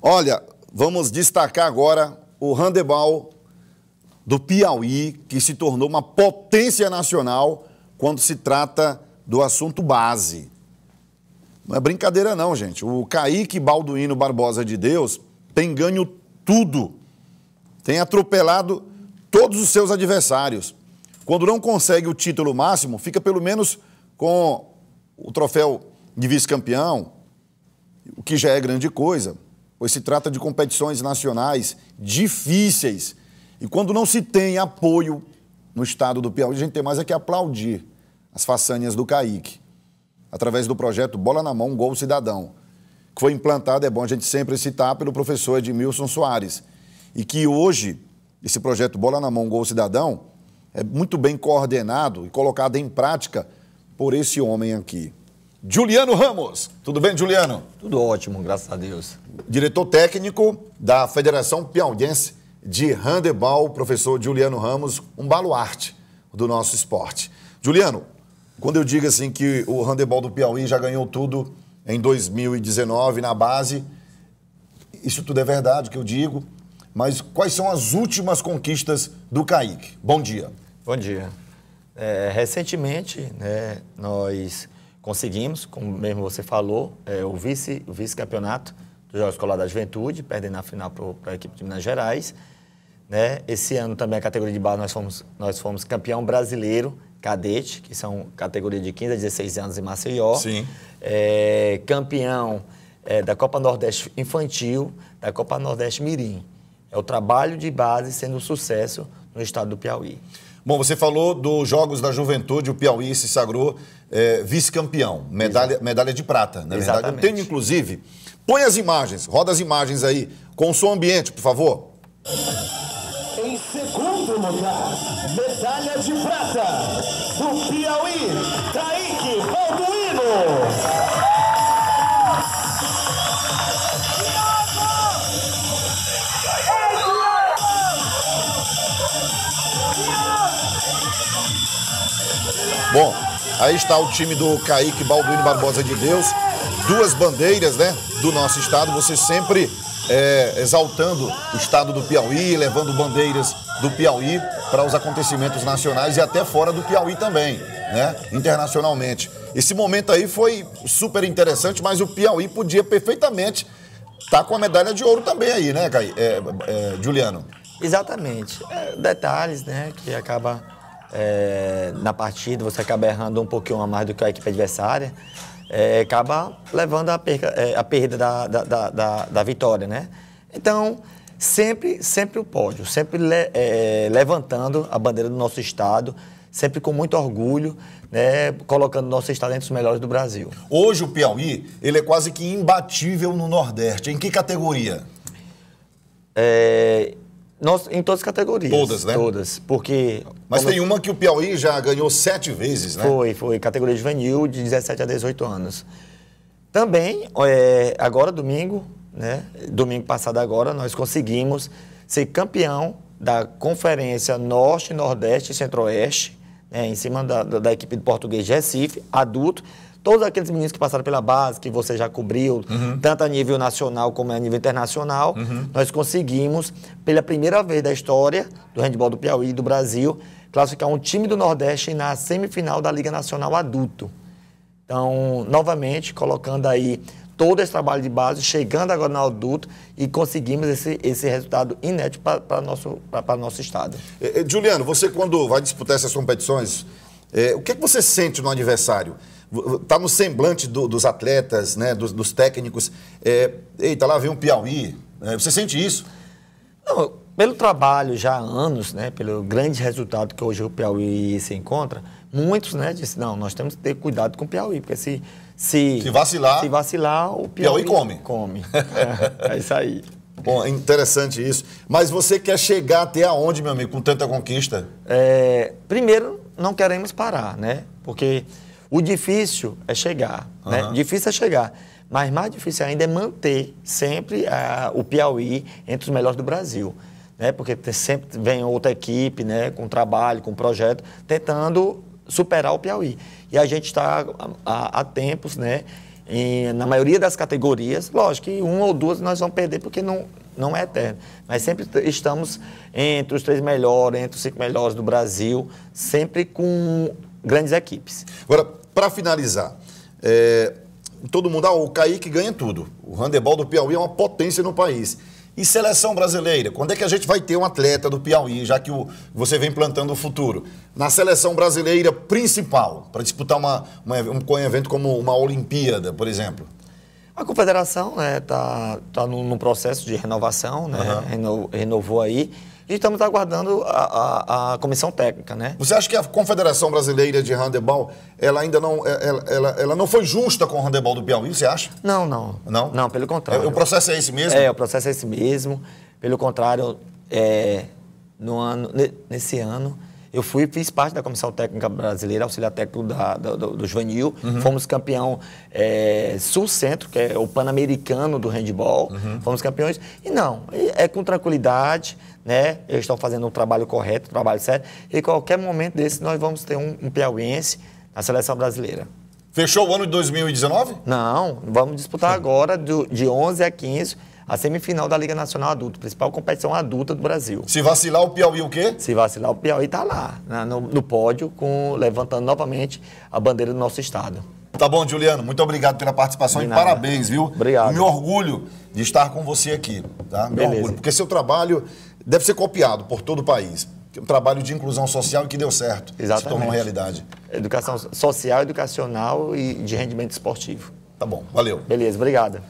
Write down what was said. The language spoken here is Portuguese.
Olha, vamos destacar agora o handebol do Piauí, que se tornou uma potência nacional quando se trata do assunto base. Não é brincadeira não, gente. O Caíque Balduino Barbosa de Deus tem ganho tudo. Tem atropelado todos os seus adversários. Quando não consegue o título máximo, fica pelo menos com o troféu de vice-campeão, o que já é grande coisa pois se trata de competições nacionais difíceis. E quando não se tem apoio no estado do Piauí, a gente tem mais é que aplaudir as façanhas do Caíque, através do projeto Bola na Mão, Gol Cidadão, que foi implantado, é bom a gente sempre citar, pelo professor Edmilson Soares, e que hoje esse projeto Bola na Mão, Gol Cidadão é muito bem coordenado e colocado em prática por esse homem aqui. Juliano Ramos. Tudo bem, Juliano? Tudo ótimo, graças a Deus diretor técnico da Federação Piauiense de Handebol, professor Juliano Ramos, um baluarte do nosso esporte. Juliano, quando eu digo assim que o handebol do Piauí já ganhou tudo em 2019 na base, isso tudo é verdade que eu digo, mas quais são as últimas conquistas do Caíque? Bom dia. Bom dia. É, recentemente, né, nós conseguimos, como mesmo você falou, é, o vice-campeonato o vice dos jogos Escolar da Juventude, perdendo na final para a equipe de Minas Gerais. Né? Esse ano também a categoria de base nós fomos, nós fomos campeão brasileiro cadete, que são categoria de 15 a 16 anos em Maceió. Sim. É, campeão é, da Copa Nordeste Infantil, da Copa Nordeste Mirim. É o trabalho de base sendo um sucesso no estado do Piauí. Bom, você falou dos Jogos da Juventude, o Piauí se sagrou é, vice-campeão, medalha, medalha de prata, na Exatamente. verdade. Eu tenho, inclusive, Põe as imagens, roda as imagens aí, com o som ambiente, por favor. Em segundo lugar, medalha de prata do Piauí, Kaique Balduino. Bom, aí está o time do Kaique Balduino Barbosa de Deus duas bandeiras né, do nosso estado, você sempre é, exaltando o estado do Piauí, levando bandeiras do Piauí para os acontecimentos nacionais e até fora do Piauí também, né? Internacionalmente. Esse momento aí foi super interessante, mas o Piauí podia perfeitamente estar tá com a medalha de ouro também aí, né, Caí? É, é, Juliano? Exatamente. É, detalhes, né, que acaba é, na partida, você acaba errando um pouquinho a mais do que a equipe adversária é, acaba levando à perca, é, a perda da, da, da, da, vitória, né? Então, sempre, sempre o pódio, sempre le, é, levantando a bandeira do nosso Estado, sempre com muito orgulho, né, colocando nosso estado entre os melhores do Brasil. Hoje o Piauí, ele é quase que imbatível no Nordeste. Em que categoria? É, nós, em todas as categorias. Todas, né? Todas, porque... Mas tem eu... uma que o Piauí já ganhou sete vezes, né? Foi, foi. Categoria juvenil, de 17 a 18 anos. Também, é, agora domingo, né? Domingo passado agora, nós conseguimos ser campeão da Conferência Norte, Nordeste e Centro-Oeste, né? em cima da, da, da equipe do português Recife, adulto, todos aqueles meninos que passaram pela base, que você já cobriu, uhum. tanto a nível nacional como a nível internacional, uhum. nós conseguimos, pela primeira vez da história do handball do Piauí e do Brasil, classificar um time do Nordeste na semifinal da Liga Nacional Adulto. Então, novamente, colocando aí todo esse trabalho de base, chegando agora no adulto e conseguimos esse, esse resultado inédito para nosso, pra, nosso estado. Juliano, você quando vai disputar essas competições é, o que, é que você sente no adversário? Está no semblante do, dos atletas, né, dos, dos técnicos. É, eita, lá vem um Piauí. É, você sente isso? Não, pelo trabalho já há anos, né, pelo grande resultado que hoje o Piauí se encontra, muitos né, não, nós temos que ter cuidado com o Piauí, porque se... Se, se vacilar... Se vacilar, o Piauí, Piauí come. Come. É, é isso aí. Bom, é interessante isso. Mas você quer chegar até aonde, meu amigo, com tanta conquista? É, primeiro, não queremos parar, né? Porque o difícil é chegar, uhum. né? Difícil é chegar. Mas mais difícil ainda é manter sempre a, ah, o Piauí entre os melhores do Brasil. Né? Porque sempre vem outra equipe, né? Com trabalho, com projeto, tentando superar o Piauí. E a gente está há tempos, né? na maioria das categorias, lógico que uma ou duas nós vamos perder porque não, não é eterno. Mas sempre estamos entre os três melhores, entre os cinco melhores do Brasil, sempre com grandes equipes. Agora, para finalizar, é, todo mundo, ah, o Kaique ganha tudo. O handebol do Piauí é uma potência no país. E seleção brasileira? Quando é que a gente vai ter um atleta do Piauí, já que o, você vem plantando o futuro? Na seleção brasileira principal, para disputar uma, uma, um evento como uma Olimpíada, por exemplo? A confederação está né, tá, tá num, processo de renovação, né, uhum. reno, renovou aí. E estamos aguardando a, a, a, comissão técnica, né? Você acha que a Confederação Brasileira de Handebol, ela ainda não, é, ela, ela, ela não foi justa com o handebol do Piauí, você acha? Não, não. Não? Não, pelo contrário. É, o processo é esse mesmo? É, o processo é esse mesmo. Pelo contrário, é, no ano, nesse ano, eu fui fiz parte da Comissão Técnica Brasileira, auxiliar técnico da, do, do juvenil. Uhum. Fomos campeão é, sul-centro, que é o pan-americano do handball. Uhum. Fomos campeões. E não, é com tranquilidade, né? Eles estão fazendo um trabalho correto, um trabalho certo. E qualquer momento desse nós vamos ter um, um piauiense na seleção brasileira. Fechou o ano de 2019? Não, vamos disputar agora do, de 11 a 15 a semifinal da Liga Nacional Adulto, principal competição adulta do Brasil. Se vacilar o Piauí o quê? Se vacilar o Piauí está lá, né, no, no, pódio, com, levantando novamente a bandeira do nosso estado. Tá bom, Juliano, muito obrigado pela participação e parabéns, viu? Obrigado. Me orgulho de estar com você aqui, tá? Me Beleza. orgulho, porque seu trabalho deve ser copiado por todo o país. Um trabalho de inclusão social que deu certo, Exatamente. se tornou realidade. Educação social, educacional e de rendimento esportivo. Tá bom, valeu. Beleza, obrigado.